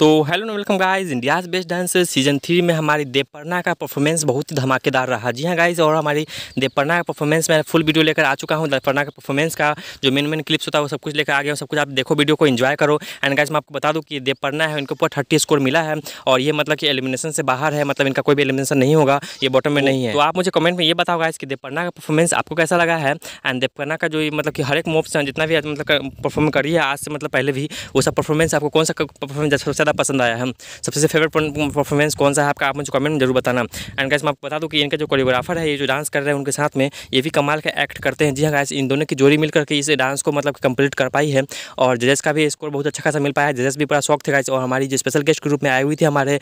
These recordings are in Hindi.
तो hello and welcome guys India's best dance season three में हमारी देवपर्णा का परफॉर्मेंस बहुत ही धमाकेदार रहा जी हाँ गाइस और हमारी देवपर्णा का परफॉर्मेंस मैं फुल वीडियो लेकर आ चुका हूँ देवपर्णा का परफॉर्मेंस का जो मेन मेन क्लिप्स होता है वो सब कुछ लेकर आ गया हूँ सब कुछ आप देखो वीडियो को इन्जॉय करो एंड गाइज मैं आपको बता दूँ कि देवपर्णा है इनके ऊपर थर्टी स्कोर मिला है और ये मतलब कि एलिमिनेशन से बाहर है मतलब इनका कोई भी एलिमिनेशन नहीं होगा ये बॉटम में नहीं है तो आप मुझे कमेंट में ये बताओ गाइज कि देवपर्णा का परफॉर्मेंस आपको कैसा लगा है एंड देवपर्णा का जो मतलब कि हर एक से जितना भी मतलब परफॉर्म करी है आज से मतलब पहले भी वो सब परफॉर्मेंस आपको कौन सा परफॉर्मेंस सबसे ज़्यादा पसंद आया है सबसे फेवरेट परफॉर्मेंस कौन सा है आपका आप मुझे कमेंट में जरूर बताना एंड गैस मैं आपको बता दूँ कि इनका जो कोरियोग्राफर है ये जो डांस कर रहे हैं उनके साथ में ये भी कमाल का एक्ट करते हैं जी हाँ गैस इन दोनों की जोड़ी मिलकर के इस डांस को मतलब कंप्लीट कर पाई है और जजेस का भी स्कोर बहुत अच्छा खासा मिल पाया है जजेस भी बड़ा शौक थे गाइस और हमारी जो स्पेशल गेस्ट के रूप में आई हुई थी हमारे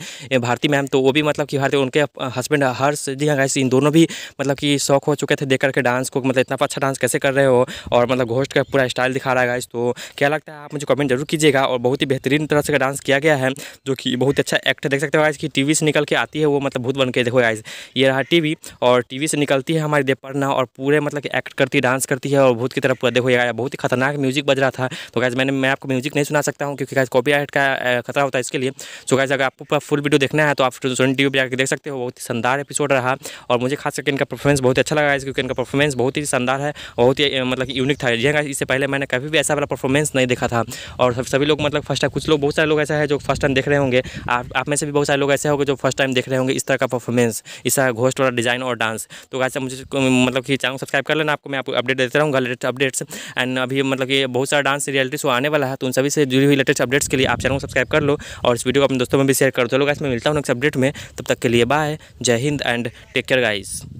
भारती मैम तो वो भी मतलब कि भारतीय उनके हस्बैंड हर्ष जी हाँ गाइस इन दोनों भी मतलब कि शौक हो चुके थे देख करके डांस को मतलब इतना अच्छा डांस कैसे कर रहे हो और मतलब घोष्ट का पूरा स्टाइल दिखा रहा है गाइस तो क्या लगता है आप मुझे कमेंट जरूर कीजिएगा और बहुत ही बेहतरीन तरह से डांस किया गया है है जो कि बहुत अच्छा एक्ट देख सकते हो गाइज की टीवी से निकल के आती है वो मतलब भूत बन के देखो गाइज ये रहा टीवी और टीवी से निकलती है हमारी देवपर्णा और पूरे मतलब कि एक्ट करती है डांस करती है और भूत की तरफ पूरा देखो यार बहुत ही खतरनाक म्यूजिक बज रहा था तो गाइज मैंने मैं आपको म्यूजिक नहीं सुना सकता हूँ क्योंकि गाइज कॉपी का खतरा होता है इसके लिए सो गाइज अगर आपको पूरा फुल वीडियो देखना है तो आप सोनी टी वी देख सकते हो बहुत ही शानदार एपिसोड रहा और मुझे खास करके इनका परफॉर्मेंस बहुत अच्छा लगा क्योंकि इनका परफॉर्मेंस बहुत ही शानदार है बहुत ही मतलब यूनिक था जी हाँ इससे पहले मैंने कभी भी ऐसा वाला परफॉर्मेंस नहीं देखा था और सभी लोग मतलब फर्स्ट टाइम कुछ लोग बहुत सारे लोग ऐसा है जो फर्स्ट टाइम देख रहे होंगे आप आप में से भी बहुत सारे लोग ऐसे होंगे जो फर्स्ट टाइम देख रहे होंगे इस तरह का परफॉर्मेंस इस तरह घोस्ट वाला डिज़ाइन और डांस तो गाइस मुझे मतलब कि चैनल सब्सक्राइब कर लेना आपको मैं आपको अपडेट देता रहूँगा लेटेस्ट अपडेट्स एंड अभी मतलब कि बहुत सारा डांस रियलिटी शो आने वाला है तो उन सभी से जुड़ी हुई लेटेस्ट अपडेट्स के लिए आप चैनल को सब्सक्राइब कर लो और इस वीडियो को अपने दोस्तों में भी शेयर कर दो लोग इसमें मिलता हूँ नेक्स्ट अपडेट में तब तक के लिए बाय जय हिंद एंड टेक केयर गाइज़